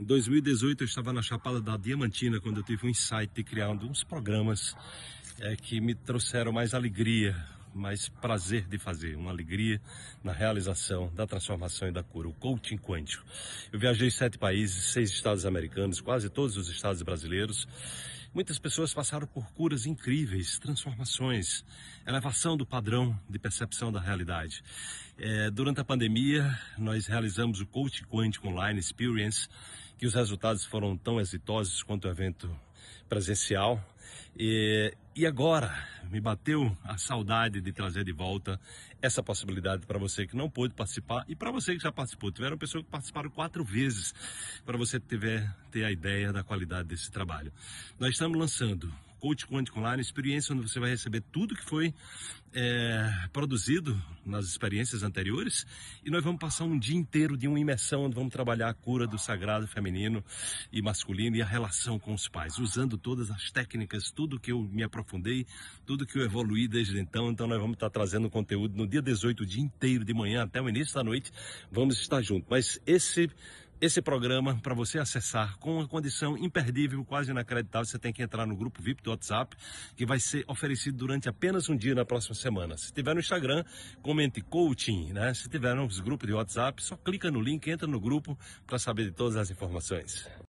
Em 2018 eu estava na Chapada da Diamantina quando eu tive um insight de criar uns programas é, que me trouxeram mais alegria, mais prazer de fazer, uma alegria na realização da transformação e da cura, o coaching quântico. Eu viajei sete países, seis estados americanos, quase todos os estados brasileiros. Muitas pessoas passaram por curas incríveis, transformações, elevação do padrão de percepção da realidade. É, durante a pandemia, nós realizamos o coaching Quântico Online Experience, que os resultados foram tão exitosos quanto o evento presencial. E, e agora me bateu a saudade de trazer de volta essa possibilidade para você que não pôde participar e para você que já participou. Tiveram pessoas que participaram quatro vezes para você tiver, ter a ideia da qualidade desse trabalho. Nós estamos lançando Coach Quântico Online, experiência onde você vai receber tudo que foi é, produzido nas experiências anteriores. E nós vamos passar um dia inteiro de uma imersão onde vamos trabalhar a cura do sagrado feminino e masculino e a relação com os pais, usando todas as técnicas, tudo que eu me aprofundei, tudo que eu evoluí desde então. Então nós vamos estar trazendo conteúdo no dia 18, o dia inteiro, de manhã até o início da noite. Vamos estar juntos. Mas esse esse programa para você acessar com uma condição imperdível, quase inacreditável. Você tem que entrar no grupo VIP do WhatsApp, que vai ser oferecido durante apenas um dia na próxima semana. Se tiver no Instagram, comente coaching, né? Se tiver nos grupos de WhatsApp, só clica no link, entra no grupo para saber de todas as informações.